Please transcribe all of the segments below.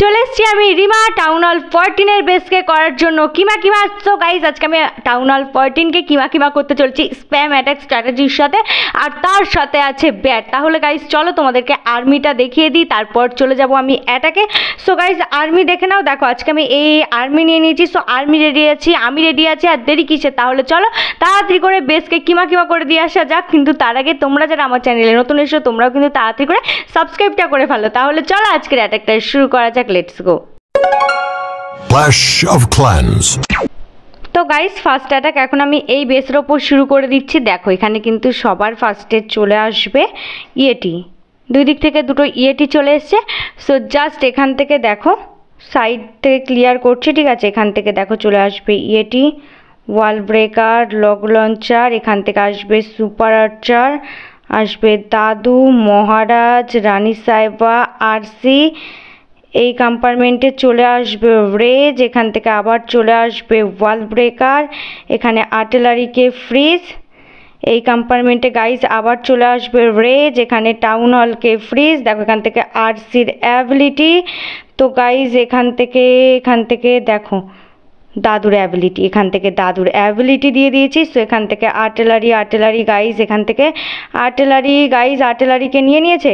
চলে এসছি আমি রিমা টাউন হল ফোরটিনের বেসকে করার জন্য কিমা কিমা সো গাইজ আজকে আমি টাউন হল ফোরটিনকে কিমা কিমা করতে চলছি স্প্যাম অ্যাটাক স্ট্র্যাটেজির সাথে আর তার সাথে আছে ব্যাট তাহলে গাইজ চলো তোমাদেরকে আর্মিটা দেখিয়ে দিই তারপর চলে যাব আমি অ্যাটাকে সো গাইজ আর্মি দেখে নাও দেখো আজকে আমি এই আর্মি নিয়ে নিয়েছি সো আর্মি রেডি আছি আমি রেডি আছি আর দেরি কিসে তাহলে চলো তাড়াতাড়ি করে বেসকে কিমা কিমা করে দিয়ে আসা যাক কিন্তু তার আগে তোমরা যারা আমার চ্যানেলে নতুন এসো তোমরাও কিন্তু তাড়াতাড়ি করে সাবস্ক্রাইবটা করে ফেলো তাহলে চলো আজকের অ্যাটাকটা শুরু করা যাক যাক let's go Clash of Clans তো গাইস ফার্স্ট অ্যাটাক এখন আমি এই বেসের ওপর শুরু করে দিচ্ছি দেখো এখানে কিন্তু সবার ফার্স্টে চলে আসবে ইয়েটি দুই দিক থেকে দুটো ইয়েটি চলে এসছে সো জাস্ট এখান থেকে দেখো সাইড থেকে ক্লিয়ার করছি ঠিক আছে এখান থেকে দেখো চলে আসবে yeti wall breaker log launcher এখান থেকে আসবে সুপার আর্চার আসবে দাদু মহারাজ রানী সাহেবা আরসি এই কম্পার্টমেন্টে চলে আসবে রেজ এখান থেকে আবার চলে আসবে ওয়াল ব্রেকার এখানে আর্টেলারিকে ফ্রিজ এই কম্পার্টমেন্টে গাইস আবার চলে আসবে রেজ এখানে টাউন হলকে ফ্রিজ দেখো এখান থেকে আরসির অ্যাবিলিটি তো গাইজ এখান থেকে এখান থেকে দেখো দাদুর অ্যাবিলিটি এখান থেকে দাদুর অ্যাবিলিটি দিয়ে দিয়েছি সো এখান থেকে আর্টেলারি আর্টেলারি গাইজ এখান থেকে আর্টেলারি গাইজ আর্টেলারিকে নিয়ে নিয়েছে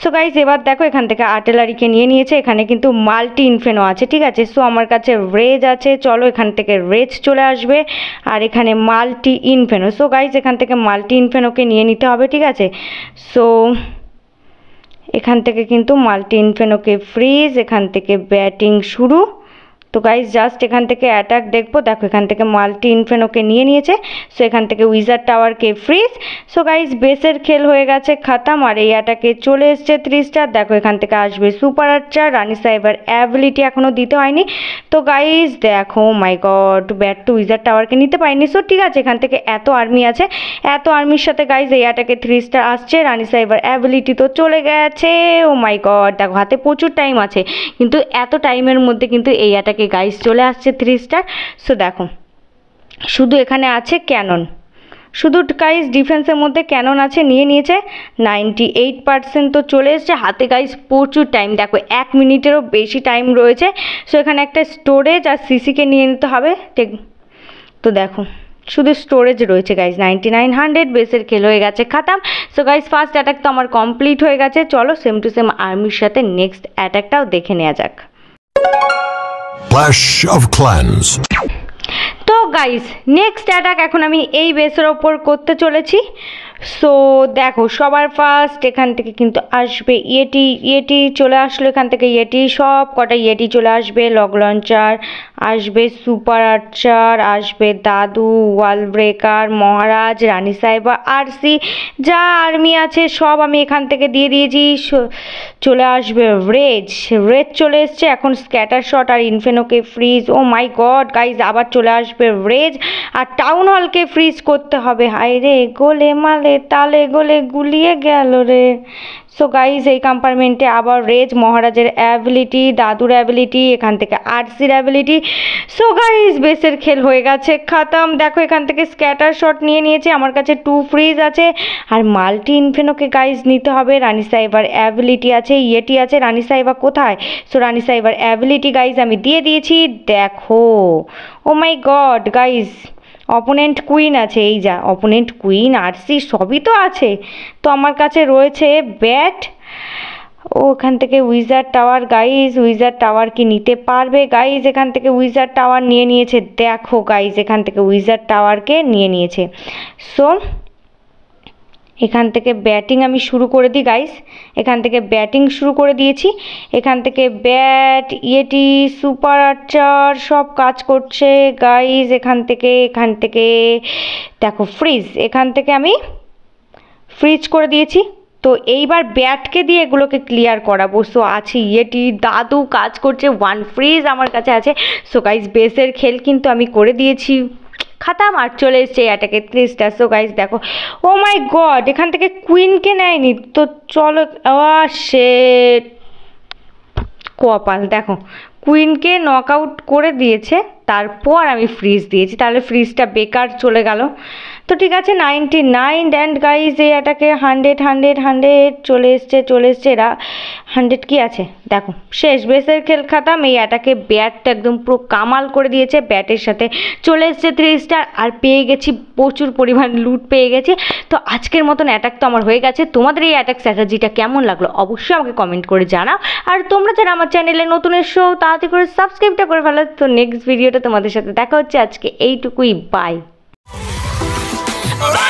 সো গাইজ এবার দেখো এখান থেকে আর্টেলারিকে নিয়ে নিয়েছে এখানে কিন্তু মাল্টি ইনফেনো আছে ঠিক আছে সো আমার কাছে রেজ আছে চলো এখান থেকে রেজ চলে আসবে আর এখানে মাল্টি ইনফেনো সো গাইজ এখান থেকে মাল্টি ইনফেনোকে নিয়ে নিতে হবে ঠিক আছে সো এখান থেকে কিন্তু মাল্টি ইনফেনোকে ফ্রিজ এখান থেকে ব্যাটিং শুরু তো গাইজ জাস্ট এখান থেকে অ্যাটাক দেখবো দেখো এখান থেকে মাল্টি ইনফেন ওকে নিয়ে নিয়েছে সো এখান থেকে উইজার টাওয়ারকে ফ্রিজ সো গাইজ বেসের খেল হয়ে গেছে খাতাম আর এই অ্যাটাকে চলে এসছে থ্রি স্টার দেখো এখান থেকে আসবে সুপার আর্চার রানি সাহেবের অ্যাবিলিটি এখনও দিতে হয়নি তো গাইজ দেখো my god but to wizard টাওয়ারকে নিতে পারিনি সো ঠিক আছে এখান থেকে এত আর্মি আছে এত আর্মির সাথে গাইজ এই অ্যাটাকে থ্রি স্টার আসছে রানি সাহেবের অ্যাবিলিটি তো চলে গেছে ও মাই গড দেখো হাতে প্রচুর টাইম আছে কিন্তু এত টাইমের মধ্যে কিন্তু এই অ্যাটাকে থেকে গাইস চলে আসছে থ্রি স্টার সো দেখো শুধু এখানে আছে ক্যানন শুধু গাইস ডিফেন্সের মধ্যে ক্যানন আছে নিয়ে নিয়েছে নাইনটি এইট পার্সেন্ট তো চলে এসছে হাতে গাইস প্রচুর টাইম দেখো এক মিনিটেরও বেশি টাইম রয়েছে সো এখানে একটা স্টোরেজ আর সিসিকে নিয়ে নিতে হবে তো দেখো শুধু স্টোরেজ রয়েছে গাইজ নাইনটি নাইন হান্ড্রেড বেসের খেল হয়ে গেছে খাতাম সো গাইজ ফার্স্ট অ্যাটাক তো আমার কমপ্লিট হয়ে গেছে চলো সেম টু সেম আর্মির সাথে নেক্সট অ্যাটাকটাও দেখে নেওয়া যাক splash of cleanse. তো গাইস নেক্সট অ্যাটাক এখন আমি এই বেসের ওপর করতে চলেছি সো দেখো সবার ফার্স্ট এখান থেকে কিন্তু আসবে ইয়েটি ইয়েটি চলে আসলো এখান থেকে ইয়েটি সব কটা ইয়েটি চলে আসবে লগ লঞ্চার আসবে সুপার আর্চার আসবে দাদু ওয়াল ব্রেকার মহারাজ রানী সাহেবা আর সি যা আর্মি আছে সব আমি এখান থেকে দিয়ে দিয়েছি চলে আসবে রেজ রেজ চলে এসছে এখন স্ক্যাটার শট আর ইনফেনোকে freeze oh my god guys আবার চলে আসবে রেজ আর টাউন হলকে ফ্রিজ করতে হবে হাই রে গোলে মালে রে তালে গোলে গুলিয়ে গেল রে সো গাইজ এই কম্পার্টমেন্টে আবার রেজ মহারাজের অ্যাবিলিটি দাদুর অ্যাবিলিটি এখান থেকে আরসির অ্যাবিলিটি সো গাইজ বেসের খেল হয়ে গেছে খাতাম দেখো এখান থেকে স্ক্যাটার শট নিয়ে নিয়েছে আমার কাছে টু ফ্রিজ আছে আর মাল্টি ইনফেনোকে গাইজ নিতে হবে রানী সাহেবার অ্যাবিলিটি আছে ইয়েটি আছে রানী সাহেবা কোথায় সো রানী সাহেবার অ্যাবিলিটি গাইজ আমি দিয়ে দিয়েছি দেখো oh my god guys opponent queen আছে এই যা অপোনেন্ট কুইন আর সি সবই তো আছে তো আমার কাছে রয়েছে ব্যাট ও এখান থেকে wizard tower guys wizard tower কি নিতে পারবে গাইজ এখান থেকে উইজার টাওয়ার নিয়ে নিয়েছে দেখো গাইজ এখান থেকে উইজার টাওয়ারকে নিয়ে নিয়েছে সো এখান থেকে ব্যাটিং আমি শুরু করে দিই গাইস এখান থেকে ব্যাটিং শুরু করে দিয়েছি এখান থেকে ব্যাট ইয়েটি সুপার আর্চার সব কাজ করছে গাইস এখান থেকে এখান থেকে দেখো ফ্রিজ এখান থেকে আমি ফ্রিজ করে দিয়েছি তো এইবার ব্যাটকে দিয়ে এগুলোকে ক্লিয়ার করাবো সো আছে ইয়েটি দাদু কাজ করছে ওয়ান ফ্রিজ আমার কাছে আছে সো গাইজ বেসের খেল কিন্তু আমি করে দিয়েছি খাতাম আর চলে এসছে অ্যাটাকে ত্রিশটা সো গাইজ দেখো ও মাই গড এখান থেকে কুইনকে নেয়নি তো চলো ও সে কপাল দেখো কুইনকে নক আউট করে দিয়েছে তারপর আমি ফ্রিজ দিয়েছি তাহলে ফ্রিজটা বেকার চলে গেল তো ঠিক আছে নাইনটি নাইন অ্যান্ড গাইজ এই অ্যাটাকে হান্ড্রেড হান্ড্রেড হান্ড্রেড চলে এসছে চলে এসছে এরা হান্ড্রেড কী আছে দেখো শেষ বেসের খেল খাতাম এই অ্যাটাকে ব্যাটটা একদম পুরো কামাল করে দিয়েছে ব্যাটের সাথে চলে এসছে থ্রি স্টার আর পেয়ে গেছি প্রচুর পরিমাণ লুট পেয়ে গেছি তো আজকের মতন অ্যাটাক তো আমার হয়ে গেছে তোমাদের এই অ্যাটাক স্ট্র্যাটাজিটা কেমন লাগলো অবশ্যই আমাকে কমেন্ট করে জানাও আর তোমরা যারা আমার চ্যানেলে নতুন এসো তা তাড়াতাড়ি করে সাবস্ক্রাইবটা করে ফেলো তো নেক্সট ভিডিওটা তোমাদের সাথে দেখা হচ্ছে আজকে এইটুকুই বাই